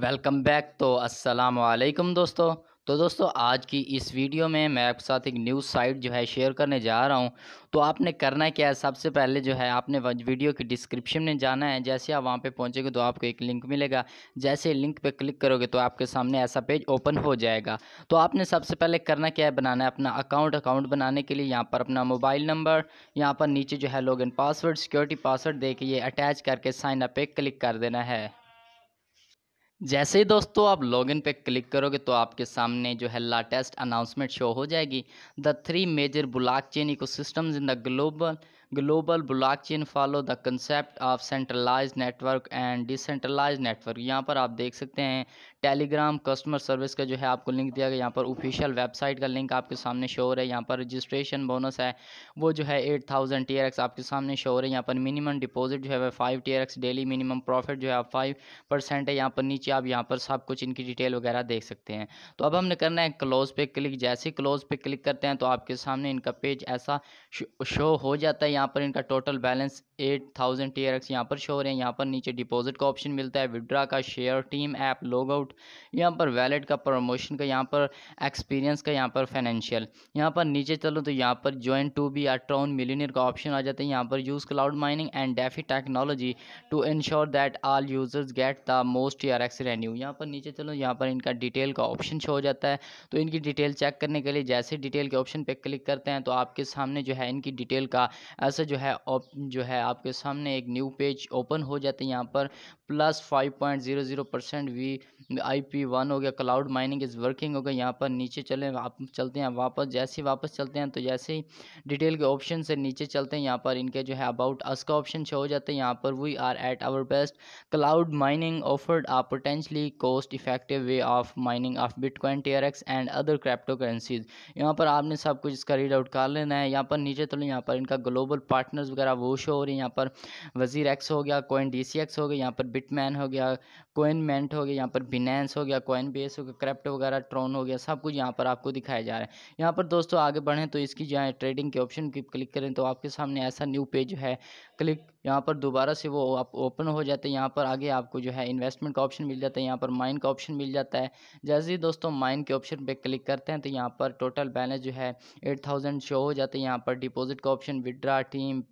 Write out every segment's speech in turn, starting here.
welcome back तो अस्सलाम वालेकुम दोस्तों तो दोस्तों आज की इस वीडियो में मैं आपके साथ एक न्यूज़ साइट जो है शेयर करने जा रहा हूं तो आपने करना क्या है सबसे पहले जो है आपने वीडियो की डिस्क्रिप्शन में जाना है जैसे आप वहां पे पहुंचेंगे तो आपको एक लिंक मिलेगा जैसे लिंक पे क्लिक करोगे तो आपके सामने ऐसा पेज ओपन हो जाएगा तो आपने सबसे पहले करना क्या है बनाना है अपना अकाउंट अकाउंट बनाने के लिए यहाँ पर अपना मोबाइल नंबर यहाँ पर नीचे जो है लॉग पासवर्ड सिक्योरिटी पासवर्ड दे के ये अटैच करके साइनअप पर क्लिक कर देना है जैसे ही दोस्तों आप लॉगिन पे क्लिक करोगे तो आपके सामने जो है लाटेस्ट अनाउंसमेंट शो हो जाएगी the three major blockchain eco in the global global blockchain follow the concept of centralize network and decentralize network यहाँ पर आप देख सकते हैं टेलीग्राम कस्टमर सर्विस का जो है आपको लिंक दिया गया यहाँ पर ऑफिशियल वेबसाइट का लिंक आपके सामने शो हो रहा है यहाँ पर रजिस्ट्रेशन बोनस है वो जो है एट थाउजेंड टी आपके सामने शो हो रहा है यहाँ पर मिनिमम डिपॉजिट जो है वह fifty daily minimum profit जो है आप फाइव परसेंट है यहाँ पर नीचे आप यहाँ पर सब कुछ इनकी डिटेल वगैरह देख सकते हैं तो अब हमने करना है क्लोज पे क्लिक जैसे क्लोज पे क्लिक करते हैं तो आपके सामने इनका पेज ऐसा शो हो जाता है यहाँ पर इनका total balance eight thousand T R X यहाँ पर शो हो रहे हैं यहाँ पर नीचे डिपॉजिट का ऑप्शन मिलता है विड्रा का share team app log out यहाँ पर वैलेट का प्रमोशन का यहाँ पर एक्सपीरियंस का यहाँ पर फाइनेंशियल यहाँ पर नीचे चलो तो यहाँ पर join to be a true millionaire का ऑप्शन आ जाता है यहाँ पर use cloud mining and DeFi technology to ensure that all users get the most T R X revenue यहाँ पर नीचे चलो यहाँ पर इनका डिटेल का ऑप्शन शो हो जाता है तो इनकी डिटेल चेक करने के लिए जैसे डिटेल के ऑप्शन पर क्लिक करते हैं तो आपके सामने जो है इनकी डिटेल का से जो है जो है आपके सामने एक न्यू पेज ओपन हो जाते है यहाँ पर plus five point zero zero percent V I P one हो गया क्लाउड माइनिंग इज़ वर्किंग हो गया यहाँ पर नीचे चले आप चलते हैं वापस जैसे ही वापस चलते हैं तो जैसे ही डिटेल के ऑप्शन से नीचे चलते हैं यहाँ पर इनके जो है अबाउट अस का ऑप्शन शो हो जाते हैं यहाँ पर we are at our best cloud mining offered a potentially cost effective way of mining of bitcoin T X and other crypto currencies यहाँ पर आपने सब कुछ इसका रीड आउट कर लेना है यहाँ पर नीचे चलो यहाँ पर इनका ग्लोबल पार्टनर्स वगैरह वो शो हो रही है यहाँ पर वजीर एक्स हो गया कोइन डी सी एक्स हो गया यहाँ पर बिटमैन हो गया कोइन मैंट हो गया यहाँ पर बिनेंस हो गया कॉइन बेस हो गया क्रैप्ट वगैरह ट्रोन हो गया सब कुछ यहाँ पर आपको दिखाया जा रहा है यहाँ पर दोस्तों आगे बढ़ें तो इसकी जो है ट्रेडिंग के ऑप्शन की क्लिक करें तो आपके सामने ऐसा न्यू पेज है क्लिक यहाँ पर दोबारा से वो आप ओपन हो जाते हैं यहाँ पर आगे आपको जो है इन्वेस्टमेंट का ऑप्शन मिल जाता है यहाँ पर माइन का ऑप्शन मिल जाता है जैसे ही दोस्तों माइन के ऑप्शन पे क्लिक करते हैं तो यहाँ पर टोटल बैलेंस जो है एट थाउजेंड शो हो जाते हैं यहाँ पर डिपॉजिट का option withdraw team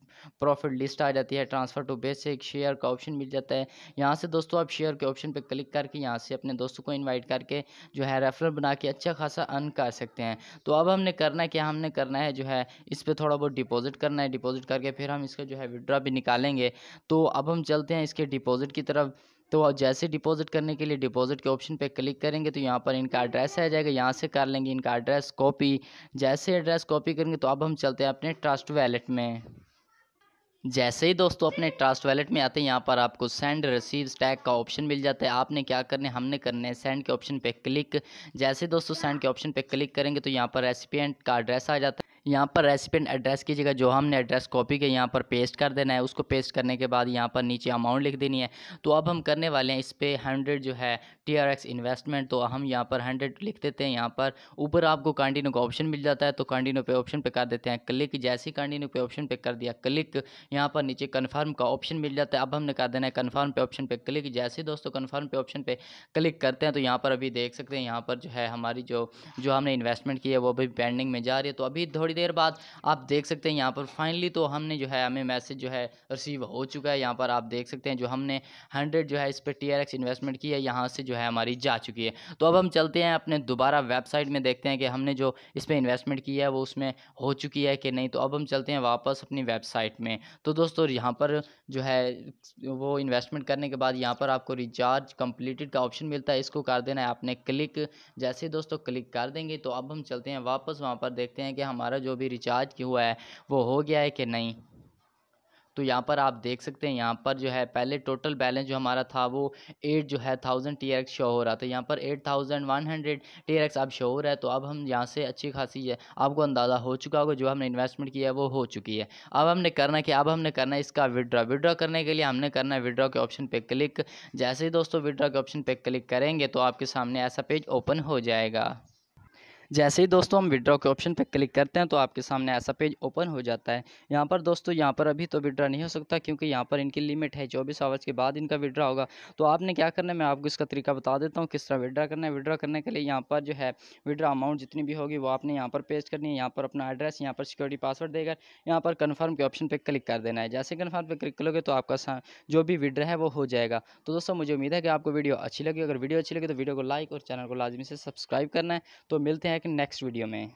profit list आ जाती है ट्रांसफ़र टू बेसिक शेयर का ऑप्शन मिल जाता है यहाँ से दोस्तों आप शेयर के ऑप्शन पर क्लिक करके यहाँ से अपने दोस्तों को इन्वाइट करके जो है रेफरल बना के अच्छा खासा अर्न कर सकते हैं तो अब हमने करना है क्या हमने करना है जो है इस पर थोड़ा बहुत डिपॉजिट करना है डिपॉजिट करके फिर हम इसका जो है विड्रा वगैरह भी निकालेंगे तो अब हम चलते हैं इसके डिपॉजिट की तरफ तो जैसे डिपॉजिट करने के लिए डिपॉजिट के ऑप्शन पे क्लिक करेंगे तो यहाँ पर इनका एड्रेस आ जाएगा यहाँ से कर लेंगे इनका एड्रेस कॉपी जैसे एड्रेस कॉपी करेंगे तो अब हम चलते हैं अपने ट्रस्ट वैलेट में जैसे ही दोस्तों अपने ट्रस्ट वैलेट में आते हैं यहाँ पर आपको सेंड रिसीव स्टैक का ऑप्शन मिल जाता है आपने क्या करने हमने करने हैं सेंड के ऑप्शन पे क्लिक जैसे दोस्तों सेंड के ऑप्शन पे क्लिक करेंगे तो यहाँ पर रेसिपियंट का एड्रेस आ जाता है यहाँ पर रेसिपेंट एड्रेस की जगह जो हमने एड्रेस कॉपी के यहाँ पर पेस्ट कर देना है उसको पेस्ट करने के बाद यहाँ पर नीचे अमाउंट लिख देनी है तो अब हम करने वाले हैं इस पर हंड्रेड जो है टी आर एक्स इन्वेस्टमेंट तो हम यहाँ पर हंड्रेड लिख देते हैं यहाँ पर ऊपर आपको कंटिन्यू का ऑप्शन मिल जाता है तो कंटिन्यू पे ऑप्शन पे कर देते हैं क्लिक जैसे ही कंटिन्यू पे ऑप्शन पे कर दिया क्लिक यहाँ पर नीचे कन्फर्म का ऑप्शन मिल जाता है अब हमने कर देना है कन्फर्म पे ऑप्शन पर क्लिक जैसे दोस्तों कन्फर्म पे ऑप्शन पर क्लिक करते हैं तो यहाँ पर अभी देख सकते हैं यहाँ पर जो है हमारी जो जो हमने इन्वेस्टमेंट की है वो अभी पेंडिंग में जा रही है तो अभी थोड़ी देर बाद आप देख सकते हैं यहाँ पर फाइनली तो हमने जो है हमें मैसेज जो है रिसीव हो चुका है यहाँ पर आप देख सकते हैं जो हमने हंड्रेड जो है इस पर टी इन्वेस्टमेंट की है यहाँ से जो है हमारी जा चुकी है तो अब हम चलते हैं अपने दोबारा वेबसाइट में देखते हैं कि हमने जो इस पर इन्वेस्टमेंट की है वो उसमें हो चुकी है कि नहीं तो अब हम चलते हैं वापस अपनी वेबसाइट में तो दोस्तों यहाँ पर जो है वो इन्वेस्टमेंट करने के बाद यहाँ पर आपको रिचार्ज कंप्लीटेड का ऑप्शन मिलता है इसको कर देना है आपने क्लिक जैसे दोस्तों क्लिक कर देंगे तो अब हम चलते हैं वापस वहाँ पर देखते हैं कि हमारा जो भी रिचार्ज किया हुआ है वो हो गया है कि नहीं तो यहाँ पर आप देख सकते हैं यहाँ पर जो है पहले टोटल बैलेंस जो हमारा था वो एट जो है थाउजेंड टी एक्स शो हो रहा था यहाँ पर eight thousand one hundred T X अब शो हो रहा है तो अब हम यहाँ से अच्छी खासी है आपको अंदाज़ा हो चुका होगा जो हमने इन्वेस्टमेंट किया है वो हो चुकी है अब हमने करना क्या अब हमने करना है इसका विदड्रा विड्रॉ करने के लिए हमने करना है विड्रॉ के ऑप्शन पर क्लिक जैसे ही दोस्तों विड्रॉ के ऑप्शन पर क्लिक करेंगे तो आपके सामने ऐसा पेज ओपन हो जाएगा जैसे ही दोस्तों हम विड्रॉ के ऑप्शन पर क्लिक करते हैं तो आपके सामने ऐसा पेज ओपन हो जाता है यहाँ पर दोस्तों यहाँ पर अभी तो विड्रा नहीं हो सकता क्योंकि यहाँ पर इनकी लिमिट है चौबीस आवर्स के बाद इनका विड्रा होगा तो आपने क्या करना है मैं आपको इसका तरीका बता देता हूँ किस तरह विड्रा करना है विड्रा करने के लिए यहाँ पर जो है विड्रा अमाउंट जितनी भी होगी वो आपने यहाँ पर पेस्ट करनी है यहाँ पर अपना एड्रेस यहाँ पर सिक्योरिटी पासवर्ड देकर यहाँ पर कन्फर्म के ऑप्शन पर क्लिक कर देना है जैसे कन्फर्म पर क्लिक करोगे तो आपका जो भी विड्रा है वो हो जाएगा तो दोस्तों मुझे उम्मीद है कि आपको वीडियो अच्छी लगी अगर वीडियो अच्छी लगी तो वीडियो को लाइक और चैनल को लाजमी से सब्सक्राइब करना है तो मिलते हैं नेक्स्ट वीडियो में